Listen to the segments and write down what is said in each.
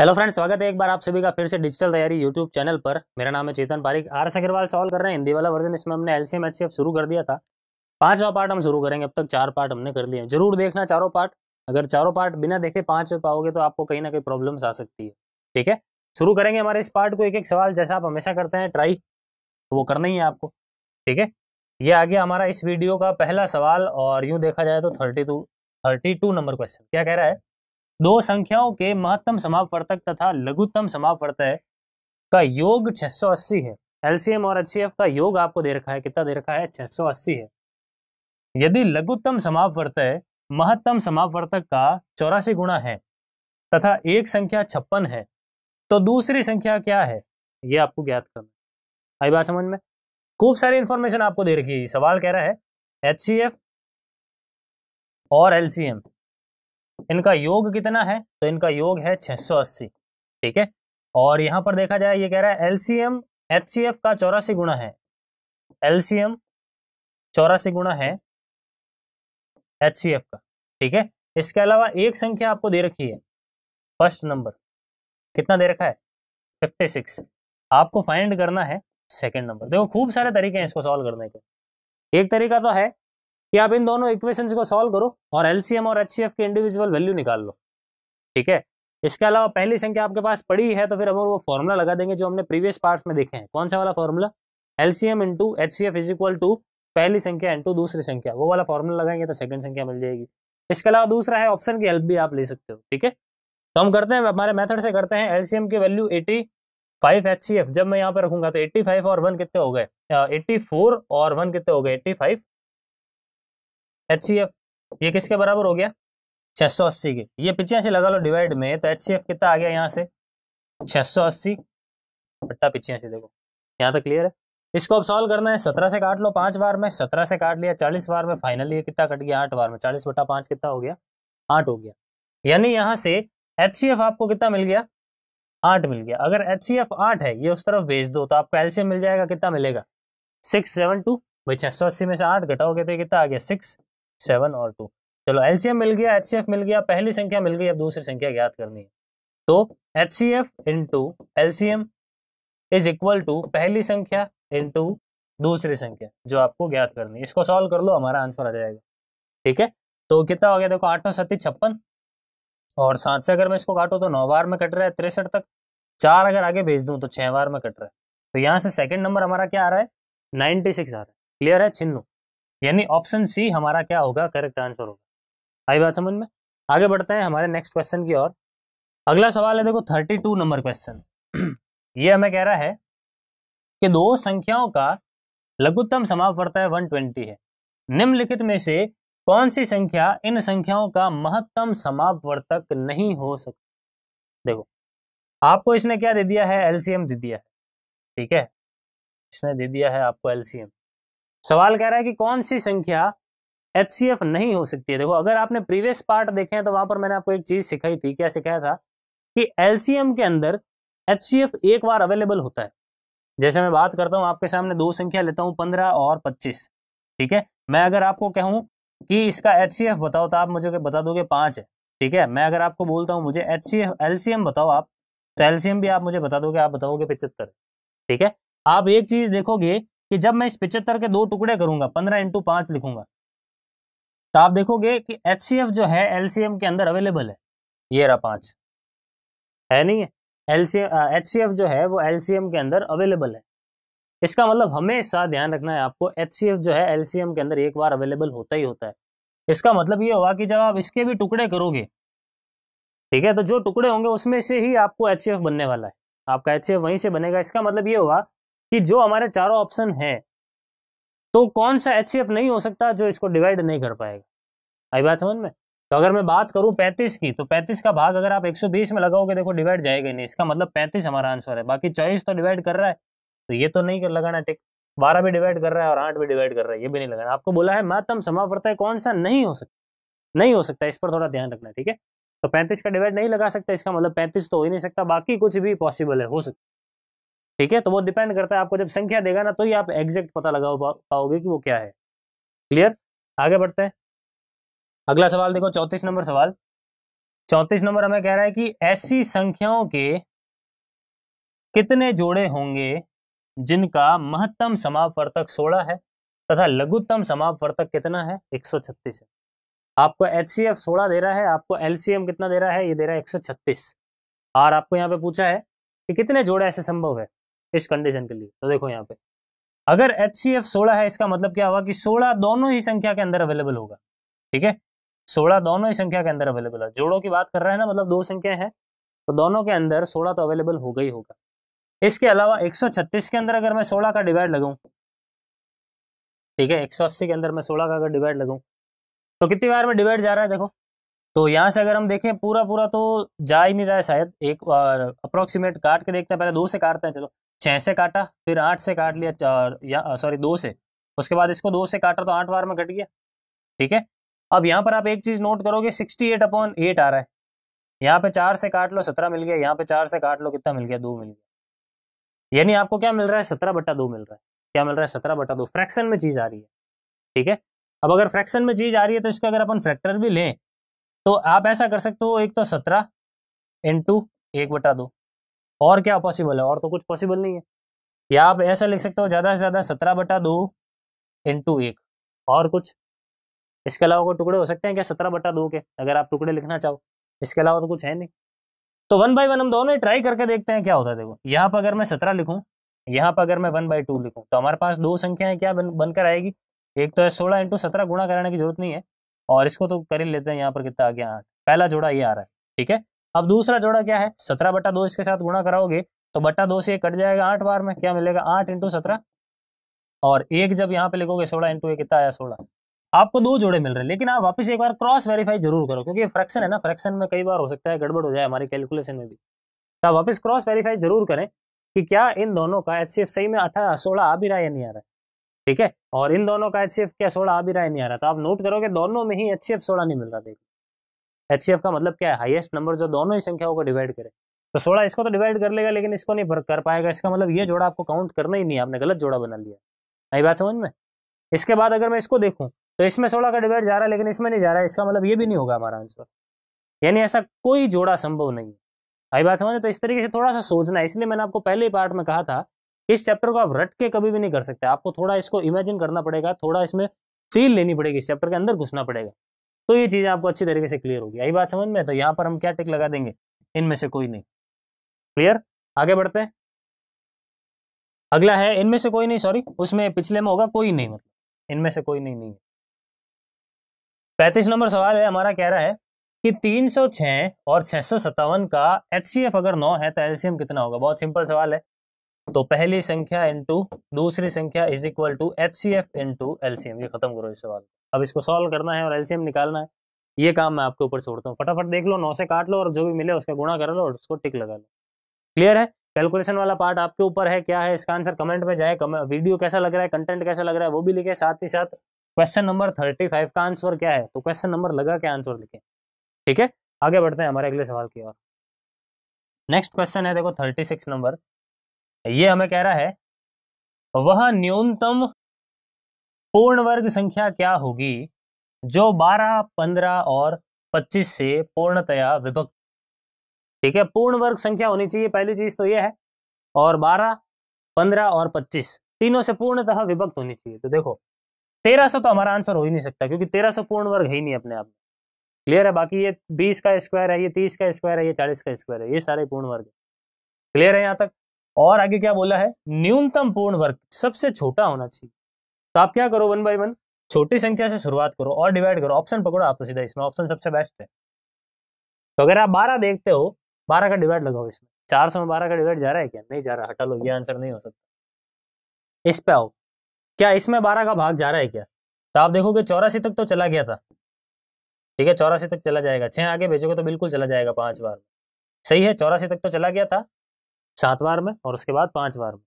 hello friends स्वागत है एक बार आप सभी का फिर से डिजिटल तैयारी यूट्यूब चैनल पर मेरा नाम है Chetan Pareek R S Agarwal solve कर रहे हैं हिंदी वाला वर्जन इसमें हमने एल सी शुरू कर दिया था पांचवा पार्ट हम शुरू करेंगे अब तक चार पार्ट हमने कर लिए जरूर देखना चारों पार्ट अगर चारों पार्ट बिना देखे पांच पाओगे तो आपको कहीं ना कहीं प्रॉब्लम्स आ सकती है ठीक है शुरू करेंगे हमारे इस पार्ट को एक एक सवाल जैसा आप हमेशा करते हैं ट्राई तो वो करना ही है आपको ठीक है ये आ गया हमारा इस वीडियो का पहला सवाल और यूं देखा जाए तो thirty two thirty two number question क्या कह रहा है दो संख्याओं के महत्तम समापवर्तक तथा लघुत्तम समापवर्तक का योग 680 है एलसीएम और एच का योग आपको दे रखा है कितना दे रखा है 680 है यदि लघुत्तम समापवर्तक महत्तम समापवर्तक का चौरासी गुणा है तथा एक संख्या छप्पन है तो दूसरी संख्या क्या है ये आपको ज्ञात करना आई बात समझ में खूब सारी इंफॉर्मेशन आपको दे रखी है सवाल कह रहा है एच और एल इनका योग कितना है तो इनका योग है छह सौ अस्सी ठीक है और यहां पर देखा जाए ये कह रहा है एलसीएम एचसीएफ का चौरासी गुणा है एलसीएम चौरासी गुणा है एचसीएफ का ठीक है इसके अलावा एक संख्या आपको दे रखी है फर्स्ट नंबर कितना दे रखा है फिफ्टी सिक्स आपको फाइंड करना है सेकेंड नंबर देखो खूब सारे तरीके हैं इसको सॉल्व करने के एक तरीका तो है कि आप इन दोनों इक्वेशन को सॉल्व करो और एलसीएम और एच के इंडिविजुअल वैल्यू निकाल लो ठीक है इसके अलावा पहली संख्या आपके पास पड़ी है तो फिर हम वो फॉर्मूला लगा देंगे जो हमने प्रीवियस पार्ट में देखे हैं कौन सा वाला formula LCM into H C F is equal to पहली संख्या इंटू दूसरी संख्या वो वाला फॉर्मूला लगाएंगे तो सेकंड संख्या मिल जाएगी इसके अलावा दूसरा है ऑप्शन की हेल्प भी आप ले सकते हो ठीक है तो हम करते हैं हमारे मेथड से करते हैं एलसीएम की value eighty five H C F जब मैं यहाँ पर रखूंगा तो एट्टी फाइव और वन कितने हो गए एट्टी फोर और वन कितने हो गए eighty five H C F ये किसके बराबर हो गया छह सौ अस्सी के ये पिचासी लगा लो डिवाइड में तो एच सी एफ कितना आ गया यहाँ से छह सौ अस्सी बट्टा पिचासी देखो यहाँ तक तो क्लियर है इसको अब सॉल्व करना है सत्रह से काट लो पांच बार में सत्रह से काट लिया चालीस बार में फाइनली ये कितना कट गया आठ बार में चालीस बट्टा पांच कितना हो गया आठ हो गया यानी यहाँ से एच सी एफ आपको कितना मिल गया आठ मिल गया अगर एच सी एफ आठ है ये उस तरफ भेज दो तो आपको एलसीएम मिल जाएगा कितना मिलेगा सिक्स सेवन टू भाई छह सौ अस्सी में से आठ घटाओगे तो कितना आ गया सिक्स सेवन और टू चलो एलसीएम मिल गया एच मिल गया पहली संख्या मिल गई अब दूसरी संख्या ज्ञात करनी है तो H C F into L C M is equal to पहली संख्या इंटू दूसरी संख्या जो आपको ज्ञात करनी है इसको सॉल्व कर लो हमारा आंसर आ जाएगा ठीक है तो कितना हो गया देखो सौ सत्ती छप्पन और सात से अगर मैं इसको काटो तो नौ बार में कट रहा है तिरसठ तक चार अगर आगे भेज दूं तो छह बार में कट रहा है तो यहाँ से सेकंड नंबर हमारा क्या आ रहा है नाइनटी सिक्स आ रहा है क्लियर है छिन्नू यानी ऑप्शन सी हमारा क्या होगा करेक्ट आंसर होगा आई बात समझ में आगे बढ़ते हैं हमारे नेक्स्ट क्वेश्चन की ओर अगला सवाल है देखो थर्टी टू नंबर क्वेश्चन ये हमें कह रहा है कि दो संख्याओं का लघुत्तम है वन ट्वेंटी है निम्नलिखित में से कौन सी संख्या इन संख्याओं का महत्तम समापवर्तक नहीं हो सकती देखो आपको इसने क्या दे दिया है एलसीएम दे दिया है ठीक है इसने दे दिया है आपको एलसीएम सवाल कह रहा है कि कौन सी संख्या एच नहीं हो सकती है देखो अगर आपने प्रीवियस पार्ट देखे हैं तो वहां पर मैंने आपको एक चीज सिखाई थी क्या सिखाया था कि एलसीएम के अंदर एच एक बार अवेलेबल होता है जैसे मैं बात करता हूँ आपके सामने दो संख्या लेता हूँ पंद्रह और पच्चीस ठीक है मैं अगर आपको कहूँ कि इसका एच बताओ तो आप मुझे बता दोगे पांच है ठीक है मैं अगर आपको बोलता हूँ मुझे एच एलसीएम बताओ आप तो एलसीएम भी आप मुझे बता दोगे आप बताओगे पिचहत्तर ठीक है आप एक चीज देखोगे कि जब मैं इस पिचहत्तर के दो टुकड़े करूंगा पंद्रह इंटू पांच लिखूंगा तो आप देखोगे कि एच जो है एलसीएम के अंदर अवेलेबल है ये रहा पांच है नहीं है एलसीएम एच जो है वो एलसीएम के अंदर अवेलेबल है इसका मतलब हमेशा ध्यान रखना है आपको एच जो है एलसीएम के अंदर एक बार अवेलेबल होता ही होता है इसका मतलब ये हुआ कि जब आप इसके भी टुकड़े करोगे ठीक है तो जो टुकड़े होंगे उसमें से ही आपको एच बनने वाला है आपका एच वहीं से बनेगा इसका मतलब ये हुआ कि जो हमारे चारों ऑप्शन हैं तो कौन सा एच नहीं हो सकता जो इसको डिवाइड नहीं कर पाएगा आई बात समझ में तो अगर मैं बात करूं 35 की तो 35 का भाग अगर आप 120 में लगाओगे देखो डिवाइड जाएगा नहीं इसका मतलब 35 हमारा आंसर है बाकी चौबीस तो डिवाइड कर रहा है तो ये तो नहीं कर लगाना टिक बारह भी डिवाइड कर रहा है और आठ भी डिवाइड कर रहा है ये भी नहीं लगाना आपको बोला है मातम समावर्तय कौन सा नहीं हो सकता नहीं हो सकता इस पर थोड़ा ध्यान रखना ठीक है तो पैंतीस का डिवाइड नहीं लगा सकता इसका मतलब पैंतीस तो हो ही नहीं सकता बाकी कुछ भी पॉसिबल है हो सकता ठीक है तो वो डिपेंड करता है आपको जब संख्या देगा ना तो ही आप एग्जैक्ट पता लगा पाओगे कि वो क्या है क्लियर आगे बढ़ते हैं अगला सवाल देखो चौंतीस नंबर सवाल चौंतीस नंबर हमें कह रहा है कि ऐसी संख्याओं के कितने जोड़े होंगे जिनका महत्तम समापवर्तक 16 है तथा लघुत्तम समापवर्तक कितना है 136 है आपको एच सी एफ सोलह दे रहा है आपको एल सी एम कितना दे रहा है ये दे रहा है 136 और आपको यहाँ पे पूछा है कि कितने जोड़े ऐसे संभव है इस कंडीशन के लिए तो देखो यहाँ पे अगर एच सी एफ सोलह है इसका मतलब क्या हुआ कि सोलह दोनों ही संख्या के अंदर अवेलेबल होगा ठीक है सोलह दोनों ही संख्या के अंदर अवेलेबल है जोड़ों की बात कर रहे हैं ना मतलब दो संख्या है तो दोनों के अंदर सोलह तो अवेलेबल होगा ही होगा इसके अलावा 136 के अंदर अगर मैं सोलह का डिवाइड लगाऊ ठीक है 180 के अंदर मैं सोलह का अगर डिवाइड लगाऊ तो कितनी बार में डिवाइड जा रहा है देखो तो यहाँ से अगर हम देखें पूरा पूरा तो जा ही नहीं रहा है शायद एक अप्रोक्सीमेट काट के देखते हैं पहले दो से काटते हैं चलो छः से काटा फिर आठ से काट लिया चार या सॉरी दो से उसके बाद इसको दो से काटा तो आठ बार में कट गया ठीक है अब यहाँ पर आप एक चीज़ नोट करोगे सिक्सटी एट अपॉन एट आ रहा है यहाँ पे चार से काट लो सत्रह मिल गया यहाँ पे चार से काट लो कितना मिल गया दो मिल गया यानी आपको क्या मिल रहा है सत्रह बट्टा दो मिल रहा है क्या मिल रहा है सत्रह बट्टा दो फ्रैक्शन में चीज़ आ रही है ठीक है अब अगर फ्रैक्शन में चीज़ आ रही है तो इसका अगर अपन फैक्टर भी लें तो आप ऐसा कर सकते हो एक तो सत्रह इंटू एक बटा दो और क्या पॉसिबल है और तो कुछ पॉसिबल नहीं है या आप ऐसा लिख सकते हो ज़्यादा से ज़्यादा सत्रह बटा दो इंटू एक और कुछ इसके अलावा कोई टुकड़े हो सकते हैं क्या सत्रह बटा दो के अगर आप टुकड़े लिखना चाहो इसके अलावा तो कुछ है नहीं तो वन बाई वन हम दोनों ही ट्राई करके देखते हैं क्या होता है देखो यहाँ पर अगर मैं सत्रह लिखूँ यहाँ पर अगर मैं वन बाई टू लिखूँ तो हमारे पास दो संख्याएं क्या बन बनकर आएगी एक तो है सोलह इंटू सत्रह गुणा कराने की जरूरत नहीं है और इसको तो कर ही लेते हैं यहाँ पर कितना आ गया आठ पहला जोड़ा ये आ रहा है ठीक है अब दूसरा जोड़ा क्या है सत्रह बट्टा दो इसके साथ गुणा कराओगे तो बट्टा दो से कट जाएगा आठ बार में क्या मिलेगा आठ इंटू सत्रह और एक जब यहाँ पे लिखोगे सोलह इंटू कितना आया सोलह आपको दो जोड़े मिल रहे हैं लेकिन आप वापस एक बार क्रॉस वेरीफाई जरूर करो क्योंकि फ्रैक्शन है ना फ्रैक्शन में कई बार हो सकता है गड़बड़ हो जाए हमारी कैलकुलेशन में भी तो आप वापस क्रॉस वेरीफाई जरूर करें कि क्या इन दोनों का एच सही में अठारह सोलह आ भी रहा है या नहीं आ रहा है ठीक है और इन दोनों का एच क्या सोलह आ भी रहा है नहीं आ रहा तो आप नोट करोगे दोनों में ही एच सोलह नहीं मिल रहा देखिए एच का मतलब क्या है हाईएस्ट नंबर जो दोनों ही संख्याओं को डिवाइड करे तो सोलह इसको तो डिवाइड कर लेगा लेकिन इसको नहीं कर पाएगा इसका मतलब ये जोड़ा आपको काउंट करना ही नहीं आपने गलत जोड़ा बना लिया आई बात समझ में इसके बाद अगर मैं इसको देखूँ तो इसमें सोलह का डिवाइड जा रहा है लेकिन इसमें नहीं जा रहा है इसका मतलब ये भी नहीं होगा हमारा आंसर यानी ऐसा कोई जोड़ा संभव नहीं है आई बात समझ तो इस तरीके से थोड़ा सा सोचना है इसलिए मैंने आपको पहले ही पार्ट में कहा था कि इस चैप्टर को आप रट के कभी भी नहीं कर सकते आपको थोड़ा इसको इमेजिन करना पड़ेगा थोड़ा इसमें फील लेनी पड़ेगी इस चैप्टर के अंदर घुसना पड़ेगा तो ये चीज़ें आपको अच्छी तरीके से क्लियर होगी यही बात समझ में तो यहाँ पर हम क्या टिक लगा देंगे इनमें से कोई नहीं क्लियर आगे बढ़ते हैं अगला है इनमें से कोई नहीं सॉरी उसमें पिछले में होगा कोई नहीं मतलब इनमें से कोई नहीं नहीं है पैंतीस नंबर सवाल है हमारा कह रहा है कि 306 और छह का एच अगर 9 है तो एल्सियम कितना होगा बहुत सिंपल सवाल है तो पहली संख्या इंटू दूसरी संख्या is equal to H C F into LCM ये खत्म करो इस सवाल अब इसको सॉल्व करना है और एलसीएम निकालना है ये काम मैं आपके ऊपर छोड़ता हूँ फटाफट देख लो नौ से काट लो और जो भी मिले उसका गुणा कर लो और उसको टिक लगा लो क्लियर है कैलकुलेशन वाला पार्ट आपके ऊपर है क्या है इसका आंसर कमेंट में जाए कमें, वीडियो कैसा लग रहा है कंटेंट कैसा लग रहा है वो भी लिखे साथ ही साथ क्वेश्चन नंबर थर्टी फाइव का आंसर क्या है तो क्वेश्चन नंबर लगा के आंसर लिखे ठीक है आगे बढ़ते हैं हमारे अगले सवाल की ओर नेक्स्ट क्वेश्चन है देखो थर्टी सिक्स नंबर ये हमें कह रहा है वह न्यूनतम पूर्ण वर्ग संख्या क्या होगी जो 12, 15 और 25 से पूर्णतया विभक्त ठीक है पूर्ण वर्ग संख्या होनी चाहिए पहली चीज तो यह है और 12, 15 और 25 तीनों से पूर्णतः विभक्त होनी चाहिए तो देखो 1300 तो हमारा आंसर हो ही नहीं सकता क्योंकि 1300 पूर्ण वर्ग है ही नहीं अपने आप में क्लियर है बाकी ये 20 का स्क्वायर है ये 30 का स्क्वायर है ये 40 का स्क्वायर है ये सारे पूर्ण वर्ग है क्लियर है यहाँ तक और आगे क्या बोला है न्यूनतम पूर्ण वर्ग सबसे छोटा होना चाहिए तो आप क्या करो वन बाई वन छोटी संख्या से शुरुआत करो और डिवाइड करो ऑप्शन पकड़ो आप तो सीधा इसमें ऑप्शन सबसे बेस्ट है तो अगर आप बारह देखते हो बारह का डिवाइड लगाओ इसमें चार सौ में बारह का डिवाइड जा रहा है क्या नहीं जा रहा हटा लो ये आंसर नहीं हो सकता इस पे आओ क्या इसमें बारह का भाग जा रहा है क्या तो आप देखोगे चौरासी तक तो चला गया था ठीक है चौरासी तक चला जाएगा छह आगे भेजोगे तो बिल्कुल चला जाएगा पांच बार सही है चौरासी तक तो चला गया था सात बार में और उसके बाद पाँच बार में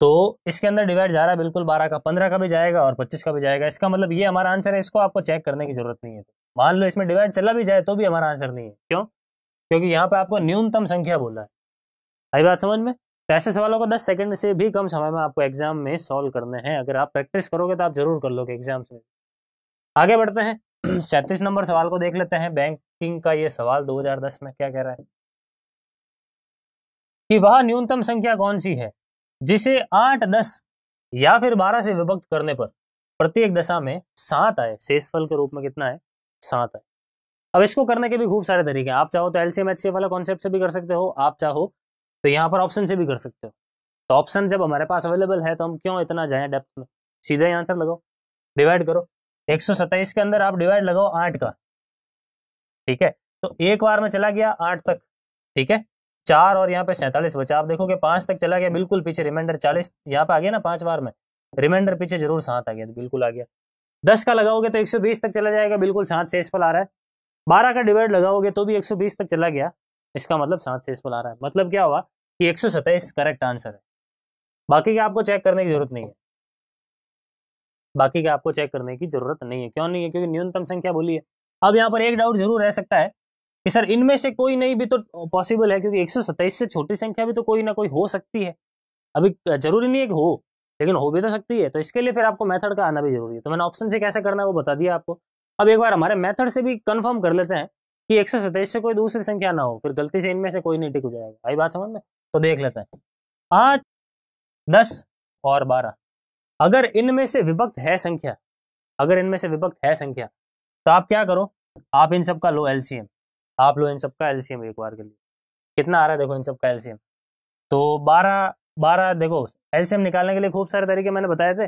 तो इसके अंदर डिवाइड जा रहा है बिल्कुल बारह का पंद्रह का भी जाएगा और पच्चीस का भी जाएगा इसका मतलब ये हमारा आंसर है इसको आपको चेक करने की जरूरत नहीं है मान लो इसमें डिवाइड चला भी जाए तो भी हमारा आंसर नहीं है क्यों क्योंकि यहाँ पे आपको न्यूनतम संख्या बोला है आई बात समझ में तो ऐसे सवालों को दस सेकंड से भी कम समय में आपको एग्जाम में सॉल्व करने हैं अगर आप प्रैक्टिस करोगे तो आप जरूर कर लोगे एग्जाम में आगे बढ़ते हैं सैंतीस नंबर सवाल को देख लेते हैं बैंकिंग का ये सवाल 2010 में क्या कह रहा है कि वह न्यूनतम संख्या कौन सी है जिसे आठ दस या फिर बारह से विभक्त करने पर प्रत्येक दशा में सात आए शेषफल के रूप में कितना है सात आए अब इसको करने के भी खूब सारे तरीके हैं आप चाहो तो एलसीएम एचसीएफ वाला कॉन्सेप्ट से भी कर सकते हो आप चाहो तो यहाँ पर ऑप्शन से भी कर सकते हो तो ऑप्शन जब हमारे पास अवेलेबल है तो हम क्यों इतना जाए डेप्थ में सीधा ही आंसर लगाओ डिवाइड करो एक के अंदर आप डिवाइड लगाओ आठ का ठीक है तो एक बार में चला गया आठ तक ठीक है चार और यहाँ पे सैंतालीस बचा आप देखोगे पांच तक चला गया बिल्कुल पीछे रिमाइंडर चालीस यहाँ पे आ गया ना पांच बार में रिमाइंडर पीछे जरूर सात आ गया बिल्कुल आ गया दस का लगाओगे तो एक सौ बीस तक चला जाएगा बिल्कुल सात इस पर आ रहा है बारह का डिवाइड लगाओगे तो भी एक सौ बीस तक चला गया इसका मतलब सात इस पर आ रहा है मतलब क्या हुआ कि एक सौ सत्ताईस करेक्ट आंसर है बाकी के आपको चेक करने की जरूरत नहीं है बाकी के आपको चेक करने की जरूरत नहीं है क्यों नहीं है क्योंकि न्यूनतम संख्या बोली है अब यहाँ पर एक डाउट जरूर रह सकता है कि सर इनमें से कोई नहीं भी तो पॉसिबल है क्योंकि 127 से छोटी संख्या भी तो कोई ना कोई हो सकती है अभी जरूरी नहीं है कि हो लेकिन हो भी तो सकती है तो इसके लिए फिर आपको मेथड का आना भी जरूरी है तो मैंने ऑप्शन से कैसे करना है वो बता दिया आपको अब एक बार हमारे मेथड से भी कंफर्म कर लेते हैं कि एक से कोई दूसरी संख्या ना हो फिर गलती से इनमें से कोई नहीं टिक जाएगा आई बात समझ में तो देख लेते हैं आठ दस और बारह अगर इनमें से विभक्त है संख्या अगर इनमें से विभक्त है संख्या तो आप क्या करो आप इन सब का लो एलसीएम आप लोग इन सबका एलसीएम एक बार कर लिए कितना आ रहा है देखो इन सबका एलसीएम तो बारह बारह देखो एलसीएम निकालने के लिए खूब सारे तरीके मैंने बताए थे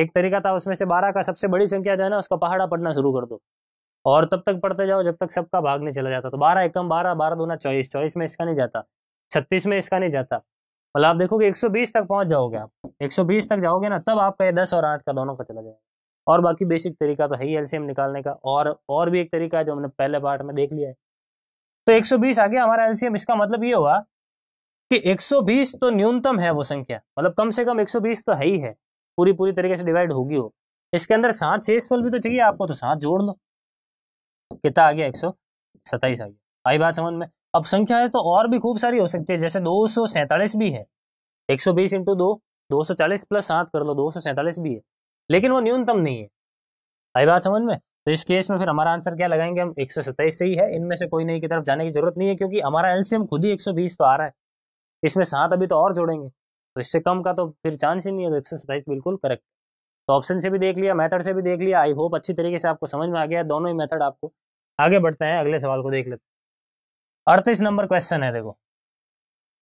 एक तरीका था उसमें से बारह का सबसे बड़ी संख्या जो है ना उसका पहाड़ा पढ़ना शुरू कर दो और तब तक पढ़ते जाओ जब तक सबका भाग नहीं चला जाता तो बारह एकम बारह बारह दोना चौबीस चौबीस में इसका नहीं जाता छत्तीस में इसका नहीं जाता मतलब आप देखोगे बीस तक पहुंच जाओगे आप बीस तक जाओगे ना तब आपका ये दस और आठ का दोनों का चला जाएगा और बाकी बेसिक तरीका तो है ही एलसीएम निकालने का और और भी एक तरीका है जो हमने पहले पार्ट में देख लिया है तो 120 आ गया हमारा एलसीएम इसका मतलब ये हुआ कि 120 तो न्यूनतम है वो संख्या मतलब कम से कम 120 तो है ही है पूरी पूरी तरीके से डिवाइड होगी वो इसके अंदर सात शेषफल भी तो चाहिए आपको तो सात जोड़ लो कितना आ गया एक आ गया आई बात समझ में अब संख्या है तो और भी खूब सारी हो सकती है जैसे दो भी है एक सौ बीस दो दो प्लस सात कर लो दो भी है लेकिन वो न्यूनतम नहीं है आई बात समझ में तो इस केस में फिर हमारा आंसर क्या लगाएंगे हम एक से ही है इनमें से कोई नहीं की तरफ जाने की जरूरत नहीं है क्योंकि हमारा एलसीएम खुद ही एक तो आ रहा है इसमें सात अभी तो और जोड़ेंगे तो इससे कम का तो फिर चांस ही नहीं है तो एक बिल्कुल करेक्ट तो ऑप्शन से भी देख लिया मेथड से भी देख लिया आई होप अच्छी तरीके से आपको समझ में आ गया दोनों ही मेथड आपको आगे बढ़ते हैं अगले सवाल को देख लेते अड़तीस नंबर क्वेश्चन है देखो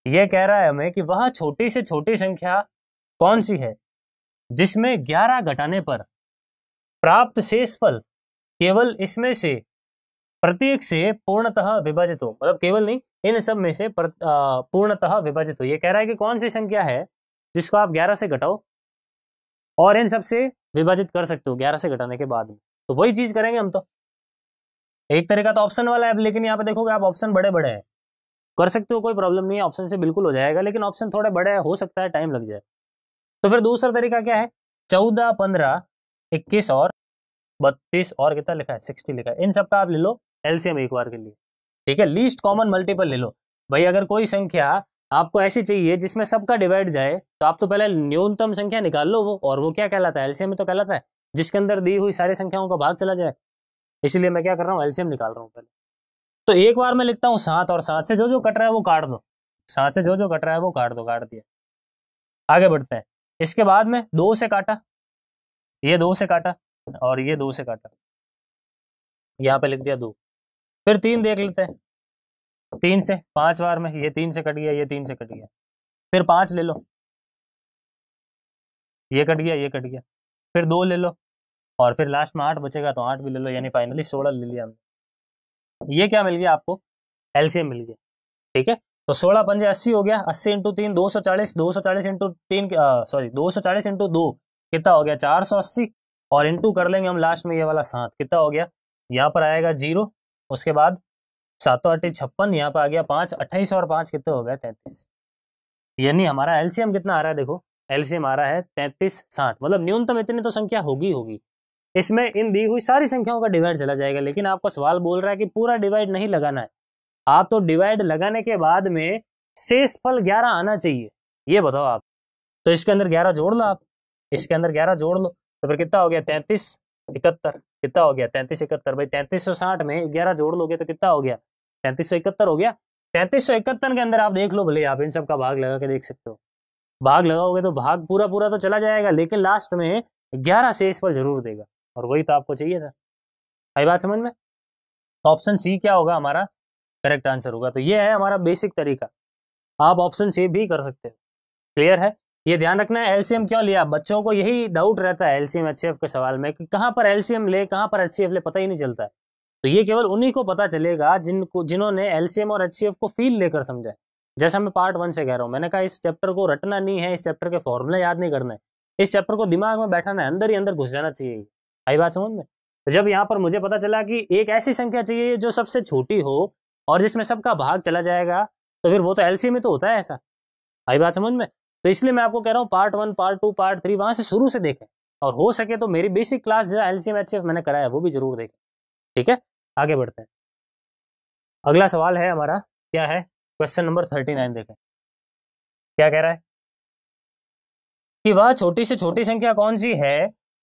ये कह रहा है हमें कि वह छोटी से छोटी संख्या कौन सी है जिसमें ग्यारह घटाने पर प्राप्त शेषफल केवल इसमें से प्रत्येक से पूर्णतः विभाजित हो मतलब केवल नहीं इन सब में से पूर्णतः विभाजित हो ये कह रहा है कि कौन सी संख्या है जिसको आप ग्यारह से घटाओ और इन सब से विभाजित कर सकते हो ग्यारह से घटाने के बाद में तो वही चीज करेंगे हम तो एक तरीका तो ऑप्शन वाला है लेकिन यहाँ पे देखोगे आप ऑप्शन बड़े बड़े हैं कर सकते हो कोई प्रॉब्लम नहीं है ऑप्शन से बिल्कुल हो जाएगा लेकिन ऑप्शन थोड़े बड़े हो सकता है टाइम लग जाए तो फिर दूसरा तरीका क्या है चौदह पंद्रह इक्कीस और बत्तीस और कितना लिखा है सिक्सटी लिखा है इन सबका आप ले लो एलसीएम एक बार के लिए ठीक है लीस्ट कॉमन मल्टीपल ले लो भाई अगर कोई संख्या आपको ऐसी चाहिए जिसमें सबका डिवाइड जाए तो आप तो पहले न्यूनतम संख्या निकाल लो वो और वो क्या कहलाता है एलसीएम में तो कहलाता है जिसके अंदर दी हुई सारी संख्याओं का भाग चला जाए इसलिए मैं क्या कर रहा हूँ एलसीएम निकाल रहा हूँ पहले तो एक बार मैं लिखता हूँ सात और सात से जो जो कट रहा है वो काट दो सात से जो जो कट रहा है वो काट दो काट दिया आगे बढ़ते हैं इसके बाद में दो से काटा ये दो से काटा और ये दो से काटा यहाँ पे लिख दिया दो फिर तीन देख लेते हैं तीन से पांच बार में ये तीन से कट गया ये तीन से कट गया फिर पांच ले लो ये कट गया ये कट गया फिर दो ले लो और फिर लास्ट में आठ बचेगा तो आठ भी ले लो यानी फाइनली सोलह ले लिया हमने ये क्या मिल गया आपको एलसीएम मिल गया ठीक है तो सोलह पंजे अस्सी हो गया अस्सी इंटू तीन दो सौ चालीस दो सौ चालीस इंटू तीन सॉरी दो सौ चालीस इंटू दो कितना हो गया चार सौ अस्सी और इंटू कर लेंगे हम लास्ट में ये वाला सात कितना हो गया यहाँ पर आएगा जीरो उसके बाद सातों अट्ठी छप्पन यहाँ पर आ गया पाँच अट्ठाईस और पाँच कितने हो गया तैंतीस यानी हमारा एलसीएम कितना आ रहा है देखो एलसीएम आ रहा है तैंतीस साठ मतलब न्यूनतम इतनी तो संख्या होगी होगी इसमें इन दी हुई सारी संख्याओं का डिवाइड चला जाएगा लेकिन आपका सवाल बोल रहा है कि पूरा डिवाइड नहीं लगाना है आप तो डिवाइड लगाने के बाद में शेष फल ग्यारह आना चाहिए ये बताओ आप तो इसके अंदर ग्यारह जोड़ लो आप इसके अंदर ग्यारह जोड़ लो तो फिर कितना हो गया तैंतीस इकहत्तर कितना हो गया तैंतीस इकहत्तर भाई तैंतीस सौ साठ में ग्यारह जोड़ लोगे तो कितना हो गया तैंतीस सौ इकहत्तर हो गया तैंतीस सौ इकहत्तर के अंदर आप देख लो भले आप इन सब का भाग लगा के देख सकते हो भाग लगाओगे तो भाग पूरा पूरा तो चला जाएगा लेकिन लास्ट में ग्यारह से इस पर जरूर देगा और वही तो आपको चाहिए था आई बात समझ में तो ऑप्शन सी क्या होगा हमारा करेक्ट आंसर होगा तो ये है हमारा बेसिक तरीका आप ऑप्शन सी भी कर सकते हो क्लियर है ये ध्यान रखना है एलसीएम क्यों लिया बच्चों को यही डाउट रहता है एलसीएम एचसीएफ के सवाल में कि कहाँ पर एलसीएम ले कहाँ पर एचसीएफ ले पता ही नहीं चलता तो ये केवल उन्हीं को पता चलेगा जिनको जिन्होंने एलसीएम और एचसीएफ को फील लेकर समझा जैसा मैं पार्ट वन से कह रहा हूँ मैंने कहा इस चैप्टर को रटना नहीं है इस चैप्टर के फॉर्मूले याद नहीं करना है इस चैप्टर को दिमाग में बैठाना है अंदर ही अंदर घुस जाना चाहिए आई बात समझ में तो जब यहाँ पर मुझे पता चला कि एक ऐसी संख्या चाहिए जो सबसे छोटी हो और जिसमें सबका भाग चला जाएगा तो फिर वो तो एलसीएम में तो होता है ऐसा आई बात समझ में तो इसलिए मैं आपको कह रहा हूँ part one part two part three वहां से शुरू से देखें और हो सके तो मेरी बेसिक क्लास जो एल सी मैंने कराया वो भी जरूर देखें ठीक है आगे बढ़ते हैं अगला सवाल है हमारा क्या है क्वेश्चन नंबर थर्टी नाइन देखें क्या कह रहा है कि वह छोटी से छोटी संख्या कौन सी है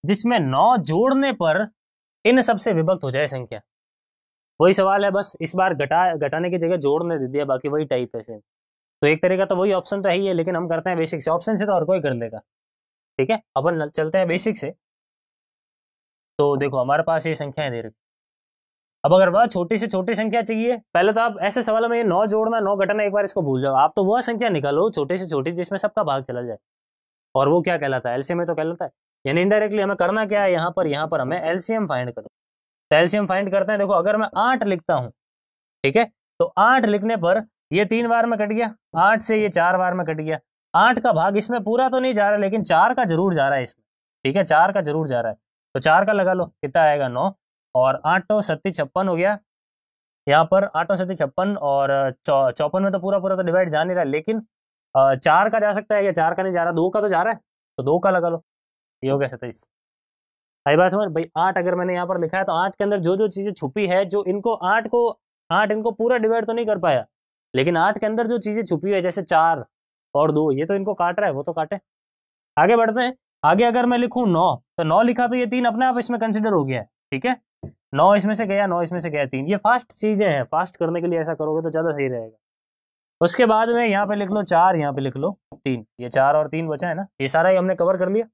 जिसमें नौ जोड़ने पर इन सबसे विभक्त हो जाए संख्या वही सवाल है बस इस बार घटा घटाने की जगह जोड़ने दे दिया बाकी वही टाइप है सेम तो एक तरीका तो वही ऑप्शन तो है ही है लेकिन हम करते हैं बेसिक से ऑप्शन से तो और कोई कर लेगा ठीक है अपन चलते हैं बेसिक से तो देखो हमारे पास ये संख्याएं दे रखी अब अगर वह छोटी से छोटी संख्या चाहिए पहले तो आप ऐसे सवाल में ये नौ जोड़ना नौ घटना एक बार इसको भूल जाओ आप तो वह संख्या निकालो छोटे से छोटी जिसमें सबका भाग चला जाए और वो क्या कहलाता है एलसीएम में तो कहलाता है यानी इनडायरेक्टली हमें करना क्या है यहाँ पर यहाँ पर हमें एलसीएम फाइंड करो तो एलसीएम फाइंड करते हैं देखो अगर मैं आठ लिखता हूँ ठीक है तो आठ लिखने पर ये तीन बार में कट गया आठ से ये चार बार में कट गया आठ का भाग इसमें पूरा तो नहीं जा रहा लेकिन चार का जरूर जा रहा है इसमें ठीक है चार का जरूर जा रहा है तो चार का लगा लो कितना आएगा नौ और आठों सत्ती छप्पन हो गया यहाँ पर आठों सत्ती छप्पन और चौपन में तो पूरा पूरा तो डिवाइड जा नहीं रहा लेकिन चार का जा सकता है या चार का नहीं जा रहा दो का तो जा रहा है तो दो का लगा लो ये हो गया सत्ताईस आई बात समझ भाई आठ अगर मैंने यहाँ पर लिखा है तो आठ के अंदर जो जो चीज़ें छुपी है जो इनको आठ को आठ इनको पूरा डिवाइड तो नहीं कर पाया लेकिन आठ के अंदर जो चीजें छुपी हुई है जैसे चार और दो ये तो इनको काट रहा है वो तो काटे आगे बढ़ते हैं आगे अगर मैं लिखूं नौ तो नौ लिखा तो ये तीन अपने आप इसमें कंसिडर हो गया है ठीक है नौ इसमें से गया नौ इसमें से गया तीन ये फास्ट चीजें हैं फास्ट करने के लिए ऐसा करोगे तो ज्यादा सही रहेगा उसके बाद में यहाँ पे लिख लो चार यहाँ पे लिख लो तीन ये चार और तीन बचा है ना ये सारा ही हमने कवर कर लिया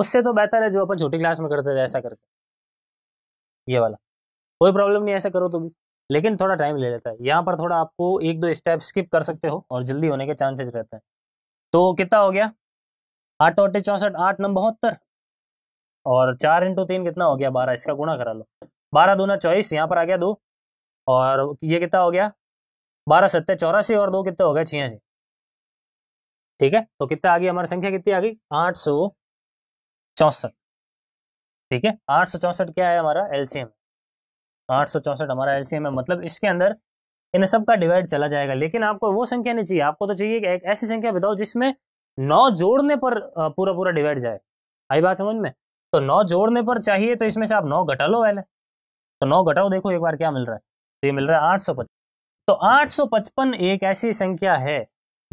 उससे तो बेहतर है जो अपन छोटी क्लास में करते थे ऐसा करके ये वाला कोई प्रॉब्लम नहीं ऐसा करो तो भी लेकिन थोड़ा टाइम ले लेता है यहाँ पर थोड़ा आपको एक दो स्टेप स्किप कर सकते हो और जल्दी होने के चांसेस रहते हैं तो कितना हो गया आठ और चौंसठ आठ नंबर बहत्तर और चार इंटू तीन कितना हो गया बारह इसका गुणा करा लो बारह दो न चौबीस यहाँ पर आ गया दो और ये कितना हो गया बारह सत्तर चौरासी और दो कितने हो गए छियासी ठीक है तो कितना आ गई हमारी संख्या कितनी आ गई आठ सौ चौसठ ठीक है आठ सौ चौसठ क्या है हमारा एलसीएम आठ सौ चौसठ हमारा एलसीएम है मतलब इसके अंदर इन सब का डिवाइड चला जाएगा लेकिन आपको वो संख्या नहीं चाहिए आपको तो चाहिए कि एक ऐसी संख्या बताओ जिसमें नौ जोड़ने पर पूरा पूरा डिवाइड जाए आई बात समझ में तो नौ जोड़ने पर चाहिए तो इसमें से आप नौ घटा लो पहले तो नौ घटाओ देखो एक बार क्या मिल रहा है तो ये मिल रहा है आठ सौ पचपन तो आठ सौ पचपन एक ऐसी संख्या है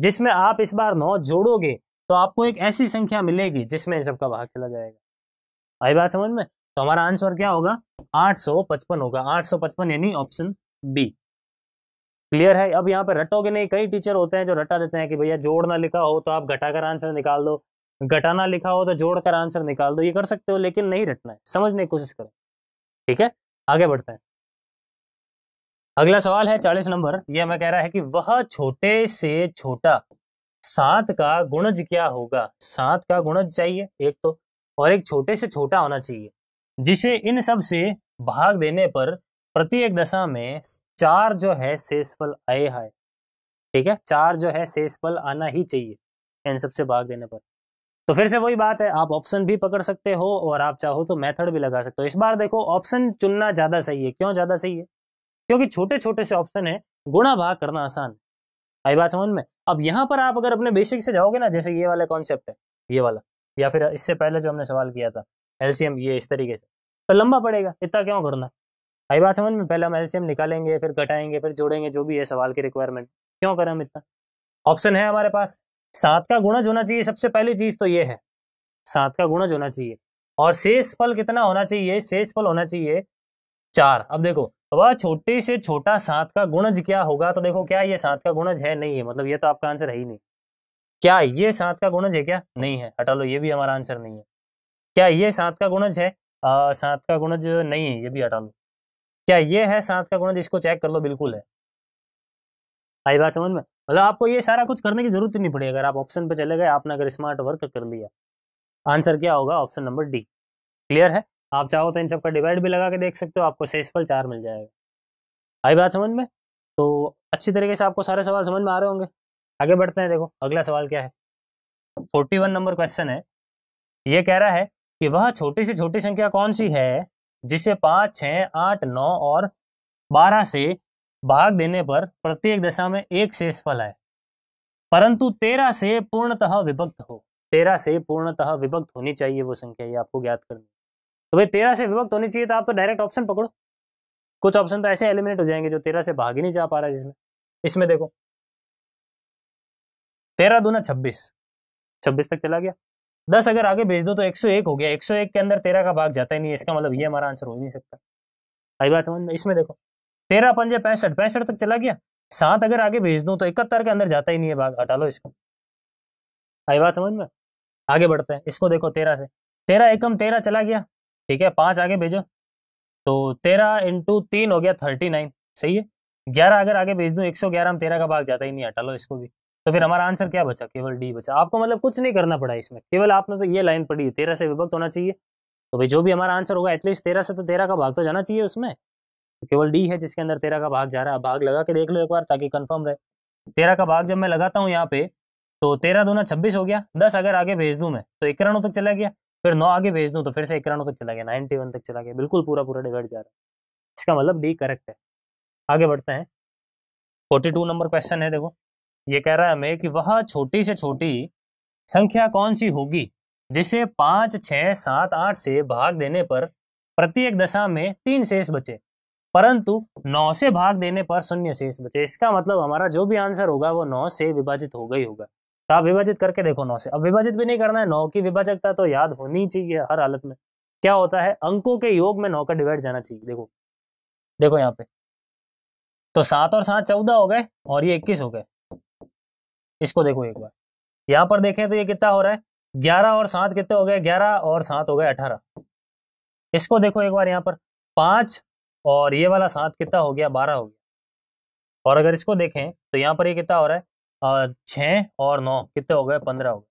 जिसमें आप इस बार नौ जोड़ोगे तो आपको एक ऐसी संख्या मिलेगी जिसमें सबका भाग चला जाएगा आई बात समझ में तो हमारा आंसर क्या होगा 855 होगा 855 यानी ऑप्शन बी क्लियर है अब यहाँ पे रटोगे नहीं कई टीचर होते हैं जो रटा देते हैं कि भैया जोड़ना लिखा हो तो आप घटाकर आंसर निकाल दो घटाना लिखा हो तो जोड़कर आंसर निकाल दो ये कर सकते हो लेकिन नहीं रटना है समझने की कोशिश करो ठीक है आगे बढ़ते हैं अगला सवाल है चालीस नंबर यह मैं कह रहा है कि वह छोटे से छोटा सात का गुणज क्या होगा सात का गुणज चाहिए एक तो और एक छोटे से छोटा होना चाहिए जिसे इन सब से भाग देने पर प्रत्येक दशा में चार जो है शेषफल आए है ठीक है चार जो है शेषफल आना ही चाहिए इन सब से भाग देने पर तो फिर से वही बात है आप ऑप्शन भी पकड़ सकते हो और आप चाहो तो मेथड भी लगा सकते हो इस बार देखो ऑप्शन चुनना ज्यादा सही है क्यों ज्यादा सही है क्योंकि छोटे छोटे से ऑप्शन है गुणा भाग करना आसान है आई बात समझ में अब यहाँ पर आप अगर अपने बेसिक से जाओगे ना जैसे ये वाला कॉन्सेप्ट है ये वाला या फिर इससे पहले जो हमने सवाल किया था एलसीएम ये इस तरीके से तो लंबा पड़ेगा इतना क्यों करना आई बात समझ में पहले हम एलसीएम निकालेंगे फिर घटाएंगे फिर जोड़ेंगे जो भी है सवाल की रिक्वायरमेंट क्यों करें हम इतना ऑप्शन है हमारे पास सात का गुणज होना चाहिए सबसे पहली चीज तो ये है सात का गुणज होना चाहिए और शेष फल कितना होना चाहिए शेष फल होना चाहिए चार अब देखो वह छोटे से छोटा सात का गुणज क्या होगा तो देखो क्या ये सात का गुणज है नहीं है मतलब ये तो आपका आंसर है ही नहीं क्या ये सात का गुणज है क्या नहीं है हटा लो ये भी हमारा आंसर नहीं है क्या ये सात का गुणज है सात का गुणज नहीं है ये भी हटा लो क्या ये है सात का गुणज इसको चेक कर लो बिल्कुल है आई बात समझ में मतलब आपको ये सारा कुछ करने की जरूरत ही नहीं पड़ी अगर आप ऑप्शन पे चले गए आपने अगर स्मार्ट वर्क कर लिया आंसर क्या होगा ऑप्शन नंबर डी क्लियर है आप चाहो तो इन सबका डिवाइड भी लगा के देख सकते हो आपको शेष चार मिल जाएगा आई बात समझ में तो अच्छी तरीके से आपको सारे सवाल समझ में आ रहे होंगे आगे बढ़ते हैं देखो अगला सवाल क्या है फोर्टी वन नंबर क्वेश्चन है ये कह रहा है कि वह छोटी से छोटी संख्या कौन सी है जिसे पाँच छः आठ नौ और बारह से भाग देने पर प्रत्येक दशा में एक फल है परंतु तेरह से पूर्णतः विभक्त हो तेरह से पूर्णतः विभक्त होनी चाहिए वो संख्या ये आपको ज्ञात करनी तो भाई तेरह से विभक्त होनी चाहिए तो आप तो डायरेक्ट ऑप्शन पकड़ो कुछ ऑप्शन तो ऐसे एलिमिनेट हो जाएंगे जो तेरह से भाग ही नहीं जा पा रहा है जिसमें इसमें देखो तेरह दूना छब्बीस छब्बीस तक चला गया दस अगर आगे भेज दो तो एक सौ एक हो गया एक सौ एक के अंदर तेरह का भाग जाता ही नहीं इसका मतलब ये हमारा आंसर हो नहीं सकता आई बात समझ में इसमें देखो तेरह पंजे पैंसठ पैंसठ तक चला गया सात अगर आगे भेज दो तो इकहत्तर के अंदर जाता ही नहीं है भाग हटा लो इसको आई बात समझ में आगे बढ़ते हैं इसको देखो तेरह से तेरह एकम तेरह चला गया ठीक है पाँच आगे भेजो तो तेरह इंटू तीन हो गया थर्टी नाइन सही है ग्यारह अगर आगे भेज दूँ एक सौ ग्यारह में तेरह का भाग जाता ही नहीं हटा लो इसको भी तो फिर हमारा आंसर क्या बचा केवल डी बचा आपको मतलब कुछ नहीं करना पड़ा इसमें केवल आपने तो ये लाइन पढ़ी तेरह से विभक्त होना चाहिए तो भाई जो भी हमारा आंसर होगा एटलीस्ट तेरह से तो तेरह का भाग तो जाना चाहिए उसमें तो केवल डी है जिसके अंदर तेरह का भाग जा रहा है भाग लगा के देख लो एक बार ताकि कन्फर्म रहे तेरह का भाग जब मैं लगाता हूँ यहाँ पे तो तेरह दोना छब्बीस हो गया दस अगर आगे भेज दूँ मैं तो इक्यानों तक चला गया फिर नौ आगे भेज दूँ तो फिर से इक्यानों तक चला गया नाइन्टी वन तक चला गया बिल्कुल पूरा पूरा डिवाइड जा रहा है इसका मतलब डी करेक्ट है आगे बढ़ते हैं फोर्टी टू नंबर क्वेश्चन है देखो ये कह रहा है हमें कि वह छोटी से छोटी संख्या कौन सी होगी जिसे पांच छह सात आठ से भाग देने पर प्रत्येक दशा में तीन शेष बचे परंतु नौ से भाग देने पर शून्य शेष बचे इसका मतलब हमारा जो भी आंसर होगा वो नौ से विभाजित होगा ही होगा तो आप विभाजित करके देखो नौ से अब विभाजित भी नहीं करना है नौ की विभाजकता तो याद होनी चाहिए हर हालत में क्या होता है अंकों के योग में नौ का डिवाइड जाना चाहिए देखो देखो यहाँ पे तो सात और सात चौदह हो गए और ये इक्कीस हो गए इसको देखो एक बार यहाँ पर देखें तो ये कितना हो रहा है ग्यारह और सात कितने हो गए ग्यारह और सात हो गए अठारह इसको देखो एक बार यहाँ पर पांच और ये वाला सात कितना हो गया बारह हो गया और अगर इसको देखें तो यहाँ पर ये कितना हो रहा है छह और नौ कितने हो गए पंद्रह हो गए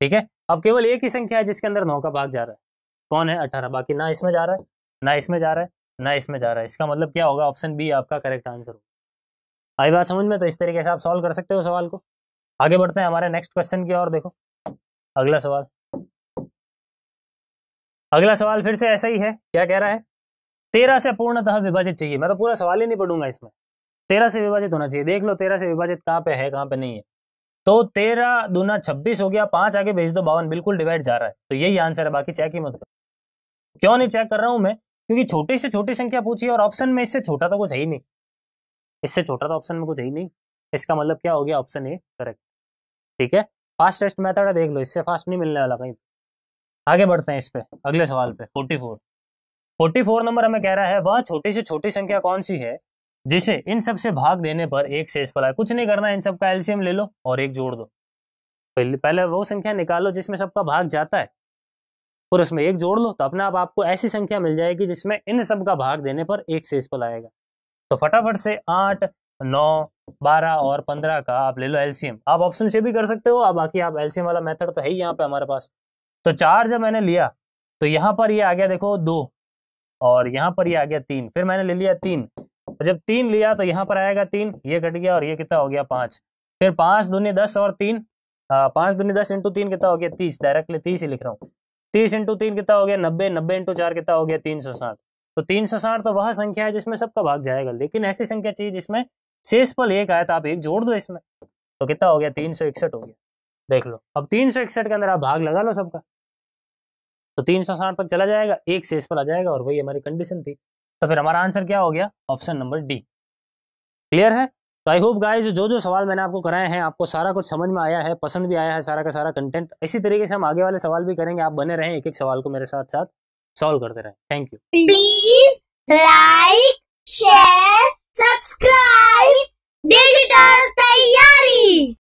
ठीक है अब केवल एक ही संख्या है जिसके अंदर नौ का भाग जा रहा है कौन है अठारह बाकी ना इसमें जा रहा है ना इसमें जा रहा है ना इसमें जा रहा है इसका मतलब क्या होगा ऑप्शन बी आपका करेक्ट आंसर होगा आई बात समझ में तो इस तरीके से आप सॉल्व कर सकते हो सवाल को आगे बढ़ते हैं हमारे नेक्स्ट क्वेश्चन की ओर देखो अगला सवाल अगला सवाल फिर से ऐसा ही है क्या कह रहा है तेरह से पूर्णतः विभाजित चाहिए मैं तो पूरा सवाल ही नहीं पढ़ूंगा इसमें तेरह से विभाजित होना चाहिए देख लो तेरह से विभाजित कहाँ पे है कहाँ पे नहीं है तो तेरह दूना छब्बीस हो गया पांच आगे भेज दो बावन बिल्कुल डिवाइड जा रहा है तो यही आंसर है बाकी चेक ही मत करो क्यों नहीं चेक कर रहा हूं मैं क्योंकि छोटी से छोटी संख्या पूछी और ऑप्शन में इससे छोटा तो कुछ है ही नहीं इससे छोटा तो ऑप्शन में कुछ है ही नहीं इसका मतलब क्या हो गया ऑप्शन ए करेक्ट ठीक है फास्टेस्ट मेथड है देख लो इससे फास्ट नहीं मिलने वाला कहीं आगे बढ़ते हैं इस पे अगले सवाल पे forty four forty four number हमें कह रहा है वह छोटी से छोटी संख्या कौन सी है जिसे इन सब से भाग देने पर एक शेष पर आए कुछ नहीं करना इन सब का एल्सियम ले लो और एक जोड़ दो पहले पहले वो संख्या निकालो जिसमें सबका भाग जाता है और उसमें एक जोड़ लो तो अपने आप आपको ऐसी संख्या मिल जाएगी जिसमें इन सब का भाग देने पर एक शेष आएगा तो फटाफट से आठ नौ बारह और पंद्रह का आप ले लो एलसीएम आप ऑप्शन से भी कर सकते हो आप बाकी आप एलसीएम वाला मेथड तो है ही यहाँ पे हमारे पास तो चार जब मैंने लिया तो यहाँ पर ये यह आ गया देखो दो और यहाँ पर ये यह आ गया तीन फिर मैंने ले लिया तीन जब तीन लिया तो यहाँ पर आएगा तीन ये कट गया और ये कितना हो गया पांच फिर पांच दुनिया दस और तीन पांच दुनिया दस इंटू तीन कितना हो गया तीस डायरेक्टली तीस ही लिख रहा हूँ तीस इंटू तीन कितना हो गया नब्बे नब्बे इंटू चार कितना हो गया तीन सौ साठ तो तीन सौ साठ तो वह संख्या है जिसमें सबका भाग जाएगा लेकिन ऐसी संख्या चाहिए जिसमें शेष पल एक आया तो आप एक जोड़ दो इसमें तो कितना हो गया तीन सौ इकसठ हो गया देख लो अब तीन सौ इकसठ के अंदर आप भाग लगा लो सबका तो तीन सौ साठ तक चला जाएगा एक शेष पल आ जाएगा और वही हमारी कंडीशन थी तो फिर हमारा आंसर क्या हो गया ऑप्शन नंबर डी क्लियर है तो आई होप गाइज जो जो सवाल मैंने आपको कराए हैं आपको सारा कुछ समझ में आया है पसंद भी आया है सारा का सारा कंटेंट इसी तरीके से हम आगे वाले सवाल भी करेंगे आप बने रहें एक एक सवाल को मेरे साथ साथ सॉल्व करते रहें thank you please like share subscribe digital तैयारी